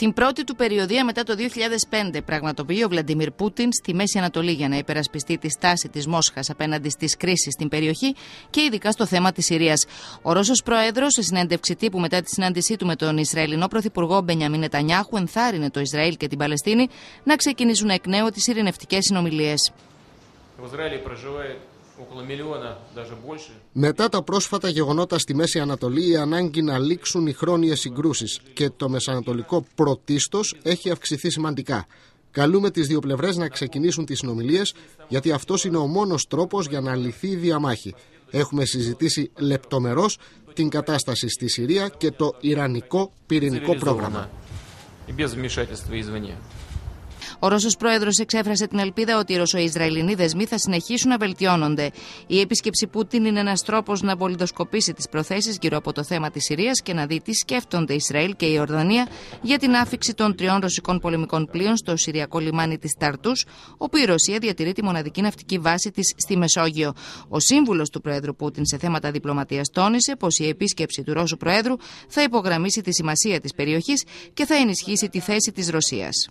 Την πρώτη του περιοδία μετά το 2005 πραγματοποιεί ο Βλαντιμίρ Πούτιν στη Μέση Ανατολή για να υπερασπιστεί τη στάση της Μόσχας απέναντι στις κρίσεις στην περιοχή και ειδικά στο θέμα της Συρίας. Ο Ρώσος Πρόεδρος, σε συνέντευξη τύπου μετά τη συνάντησή του με τον Ισραηλινό Πρωθυπουργό Μπενιαμίνε Τανιάχου ενθάρρυνε το Ισραήλ και την Παλαιστίνη να ξεκινήσουν εκ νέου τις ειρηνευτικές συνομιλίες. Μετά τα πρόσφατα γεγονότα στη Μέση Ανατολή, η ανάγκη να λήξουν οι χρόνιες συγκρούσεις και το μεσανατολικό πρωτίστως έχει αυξηθεί σημαντικά. Καλούμε τις δύο πλευρές να ξεκινήσουν τις συνομιλίες, γιατί αυτός είναι ο μόνος τρόπος για να λυθεί η διαμάχη. Έχουμε συζητήσει λεπτομερώς την κατάσταση στη Συρία και το Ιρανικό πυρηνικό πρόγραμμα. Ο Ρώσος Πρόεδρος εξέφρασε την ελπίδα ότι οι Ρωσο-Ισραηλινοί δεσμοί θα συνεχίσουν να βελτιώνονται. Η επίσκεψη Πούτιν είναι ένας τρόπος να πολιτοσκοπήσει τις προθέσεις γύρω από το θέμα της Συρίας και να δει τι σκέφτονται Ισραήλ και η Ορδανία για την άφηξη των τριών ρωσικών πολεμικών πλοίων στο Συριακό λιμάνι της Ταρτούς, όπου η Ρωσία διατηρεί τη μοναδική ναυτική βάση της στη Μεσόγειο. Ο σύμβουλος του Προέδρου Πούτιν σε θέματα διπλωματίας τόνισε πως η επίσκεψη του Ρώσου Προέδρου θα υπογραμμίσει τη σημασία της περιοχής και θα ενισχύσει τη θέση της Ρωσίας.